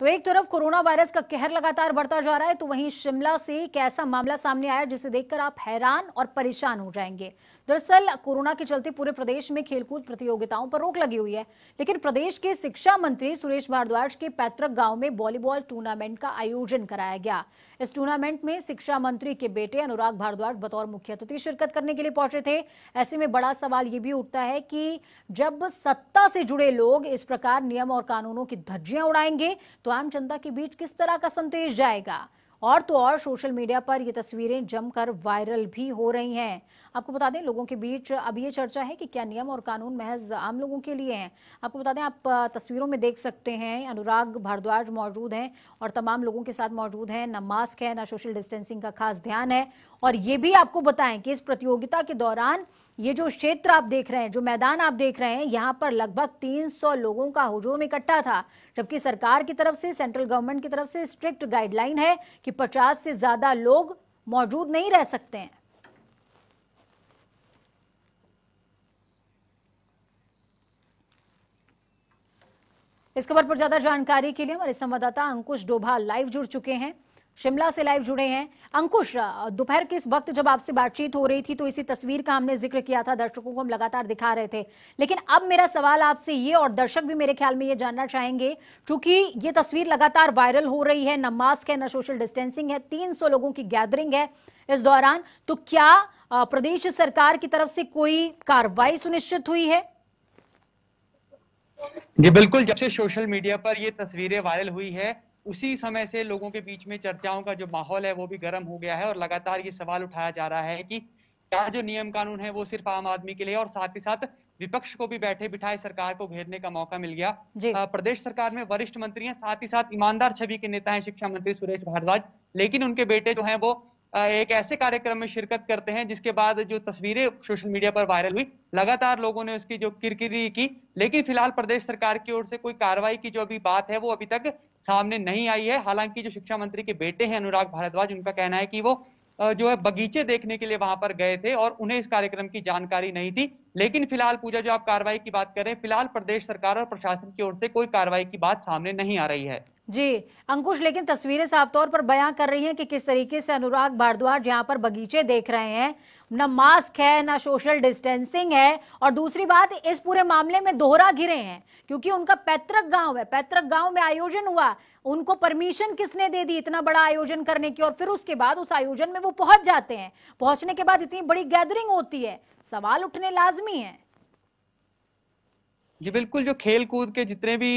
तो एक तरफ कोरोना वायरस का कहर लगातार बढ़ता जा रहा है तो वहीं शिमला से एक ऐसा मामला सामने आया जिसे देखकर आप हैरान और परेशान हो जाएंगे दरअसल कोरोना के चलते पूरे प्रदेश में खेलकूद प्रतियोगिताओं पर रोक लगी हुई है लेकिन प्रदेश के शिक्षा मंत्री सुरेश भारद्वाज के पैतृक गांव में वॉलीबॉल टूर्नामेंट का आयोजन कराया गया इस टूर्नामेंट में शिक्षा मंत्री के बेटे अनुराग भारद्वाज बतौर मुख्य अतिथि शिरकत करने के लिए पहुंचे थे ऐसे में बड़ा सवाल ये भी उठता है कि जब सत्ता से जुड़े लोग इस प्रकार नियम और कानूनों की धज्जियां उड़ाएंगे तो आम जनता के बीच किस तरह का संदेश जाएगा और तो और सोशल मीडिया पर ये तस्वीरें जमकर वायरल भी हो रही हैं आपको बता दें लोगों के बीच अब ये चर्चा है कि क्या नियम और कानून महज आम लोगों के लिए हैं आपको बता दें आप तस्वीरों में देख सकते हैं अनुराग भारद्वाज मौजूद हैं और तमाम लोगों के साथ मौजूद हैं ना मास्क है ना सोशल डिस्टेंसिंग का खास ध्यान है और ये भी आपको बताएं कि इस प्रतियोगिता के दौरान ये जो क्षेत्र आप देख रहे हैं जो मैदान आप देख रहे हैं यहाँ पर लगभग तीन लोगों का हजूम इकट्ठा था जबकि सरकार की तरफ से सेंट्रल गवर्नमेंट की तरफ से स्ट्रिक्ट गाइडलाइन है कि पचास से ज्यादा लोग मौजूद नहीं रह सकते हैं इस खबर पर ज्यादा जानकारी के लिए हमारे संवाददाता अंकुश डोभा लाइव जुड़ चुके हैं शिमला से लाइव जुड़े हैं अंकुश दोपहर के इस वक्त जब आपसे बातचीत हो रही थी तो इसी तस्वीर का हमने जिक्र किया था दर्शकों को हम लगातार दिखा रहे थे लेकिन अब मेरा सवाल आपसे ये और दर्शक भी मेरे ख्याल में ये जानना चाहेंगे क्योंकि ये तस्वीर लगातार वायरल हो रही है न मास्क है न सोशल डिस्टेंसिंग है तीन लोगों की गैदरिंग है इस दौरान तो क्या प्रदेश सरकार की तरफ से कोई कार्रवाई सुनिश्चित हुई है जी बिल्कुल जब से सोशल मीडिया पर ये तस्वीरें वायरल हुई है उसी समय से लोगों के बीच में चर्चाओं का जो माहौल है वो भी गर्म हो गया है और लगातार ये सवाल उठाया जा रहा है कि क्या जो नियम कानून है वो सिर्फ आम आदमी के लिए और साथ ही साथ विपक्ष को भी बैठे बिठाए सरकार को घेरने का मौका मिल गया आ, प्रदेश सरकार में वरिष्ठ मंत्री हैं साथ ही साथ ईमानदार छवि के नेता हैं शिक्षा मंत्री सुरेश भारद्वाज लेकिन उनके बेटे जो हैं वो एक ऐसे कार्यक्रम में शिरकत करते हैं जिसके बाद जो तस्वीरें सोशल मीडिया पर वायरल हुई लगातार लोगों ने उसकी जो किरकिरी की लेकिन फिलहाल प्रदेश सरकार की ओर से कोई कार्रवाई की जो अभी बात है वो अभी तक सामने नहीं आई है हालांकि जो शिक्षा मंत्री के बेटे हैं अनुराग भारद्वाज उनका कहना है कि वो जो है बगीचे देखने के लिए वहां पर गए थे और उन्हें इस कार्यक्रम की जानकारी नहीं थी लेकिन फिलहाल पूजा जो आप कार्रवाई की बात कर रहे हैं फिलहाल प्रदेश सरकार और प्रशासन की ओर से कोई कार्रवाई की बात सामने नहीं आ रही है जी अंकुश लेकिन तस्वीरें साफ तौर पर बयां कर रही हैं कि किस तरीके से अनुराग भारद्वाज यहाँ पर बगीचे देख रहे हैं ना मास्क है ना सोशल डिस्टेंसिंग है और दूसरी बात इस पूरे मामले में दोहरा घिरे हैं क्योंकि उनका पैतृक गांव है पैतृक गांव में आयोजन हुआ उनको परमिशन किसने दे दी इतना बड़ा आयोजन करने की और फिर उसके बाद उस आयोजन में वो पहुंच जाते हैं पहुंचने के बाद इतनी बड़ी गैदरिंग होती है सवाल उठने लाजमी है जी बिल्कुल जो खेल कूद के जितने भी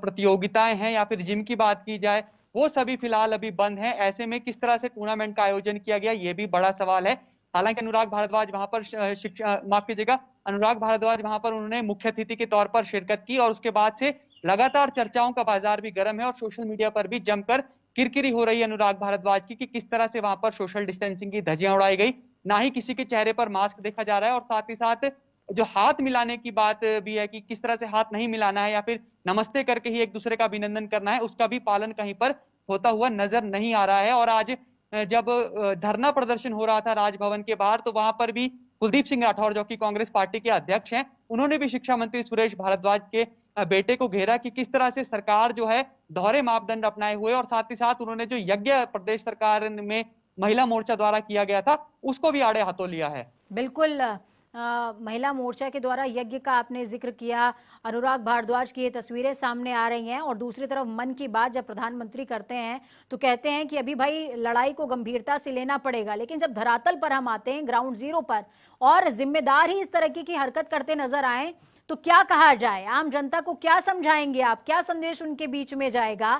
प्रतियोगिताएं हैं या फिर जिम की बात की जाए वो सभी फिलहाल अभी बंद हैं ऐसे में किस तरह से टूर्नामेंट का आयोजन किया गया ये भी बड़ा सवाल है हालांकि अनुराग भारद्वाज वहां पर शिक्षा माफ कीजिएगा अनुराग भारद्वाज वहां पर उन्होंने मुख्य अतिथि के तौर पर शिरकत की और उसके बाद से लगातार चर्चाओं का बाजार भी गर्म है और सोशल मीडिया पर भी जमकर किरकिरी हो रही है अनुराग भारद्वाज की कि किस तरह से वहां पर सोशल डिस्टेंसिंग की धजियां उड़ाई गई ना ही किसी के चेहरे पर मास्क देखा जा रहा है और साथ ही साथ जो हाथ मिलाने की बात भी है कि किस तरह से हाथ नहीं मिलाना है या फिर नमस्ते करके ही एक दूसरे का अभिनंदन करना है उसका भी पालन कहीं पर होता हुआ नजर नहीं आ रहा है और आज जब धरना प्रदर्शन हो रहा था राजभवन के बाहर तो वहां पर भी कुलदीप सिंह राठौर जो कि कांग्रेस पार्टी के अध्यक्ष हैं उन्होंने भी शिक्षा मंत्री सुरेश भारद्वाज के बेटे को घेरा कि किस तरह से सरकार जो है दोहरे मापदंड अपनाए हुए और साथ ही साथ उन्होंने जो यज्ञ प्रदेश सरकार में महिला मोर्चा द्वारा किया गया था उसको भी आड़े हाथों लिया है बिल्कुल महिला मोर्चा के द्वारा यज्ञ का आपने जिक्र किया अनुराग भारद्वाज की ये तस्वीरें सामने आ रही हैं और दूसरी तरफ मन की बात जब प्रधानमंत्री करते हैं तो कहते हैं कि अभी भाई लड़ाई को गंभीरता से लेना पड़ेगा लेकिन जब धरातल पर हम आते हैं ग्राउंड जीरो पर और जिम्मेदार ही इस तरह की हरकत करते नजर आए तो क्या कहा जाए आम जनता को क्या समझाएंगे आप क्या संदेश उनके बीच में जाएगा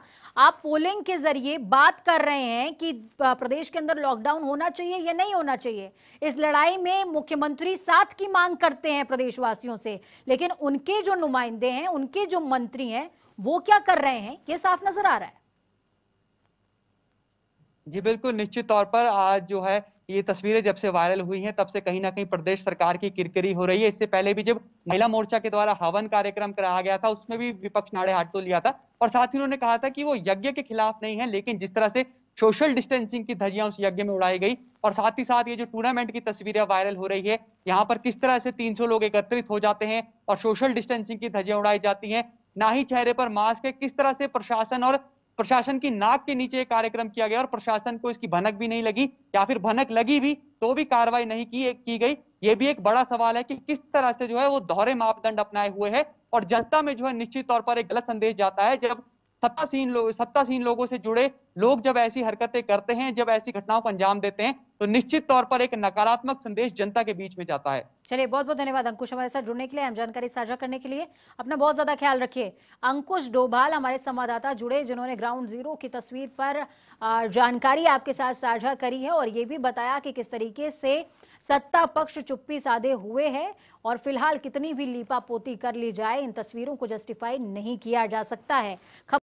आप पोलिंग के जरिए बात कर रहे हैं कि प्रदेश के अंदर लॉकडाउन होना चाहिए या नहीं होना चाहिए इस लड़ाई में मुख्यमंत्री साथ की मांग करते हैं प्रदेशवासियों से लेकिन उनके जो नुमाइंदे हैं उनके जो मंत्री हैं वो क्या कर रहे हैं ये साफ नजर आ रहा है जी बिल्कुल निश्चित तौर पर आज जो है ये तस्वीरें जब से वायरल हुई हैं तब से कहीं ना कहीं प्रदेश सरकार की किरकिरी हो रही है इससे पहले भी जब महिला मोर्चा के द्वारा हवन कार्यक्रम कराया गया था उसमें भी विपक्ष नाड़े हाथ तो लिया था और साथ ही उन्होंने कहा था कि वो यज्ञ के खिलाफ नहीं है लेकिन जिस तरह से सोशल डिस्टेंसिंग की धज्जियां उस यज्ञ में उड़ाई गई और साथ ही साथ ये जो टूर्नामेंट की तस्वीरें वायरल हो रही है यहाँ पर किस तरह से 300 लोग एकत्रित हो जाते हैं और सोशल डिस्टेंसिंग की धज्जियां उड़ाई जाती हैं ना ही चेहरे पर मास्क है किस तरह से प्रशासन और प्रशासन की नाक के नीचे कार्यक्रम किया गया और प्रशासन को इसकी भनक भी नहीं लगी या फिर भनक लगी भी तो भी कार्रवाई नहीं की की गई ये भी एक बड़ा सवाल है कि किस तरह से जो है वो दोहरे मापदंड अपनाए हुए है और जनता में जो है निश्चित तौर पर एक गलत संदेश जाता है जब सत्तासीन लोग सत्तासीन लोगों से जुड़े लोग जब ऐसी हरकतें करते हैं जब ऐसी घटनाओं को अंजाम देते हैं तो निश्चित तौर पर एक नकारात्मक संदेश जनता के बीच में जाता है चलिए बहुत बहुत धन्यवाद अंकुश हमारे साथ जुड़ने के लिए हम जानकारी साझा करने के लिए अपना बहुत ज्यादा ख्याल रखिए अंकुश डोभाल हमारे संवाददाता जुड़े जिन्होंने ग्राउंड जीरो की तस्वीर पर जानकारी आपके साथ साझा करी है और ये भी बताया कि किस तरीके से सत्ता पक्ष चुप्पी साधे हुए हैं और फिलहाल कितनी भी लीपा कर ली जाए इन तस्वीरों को जस्टिफाई नहीं किया जा सकता है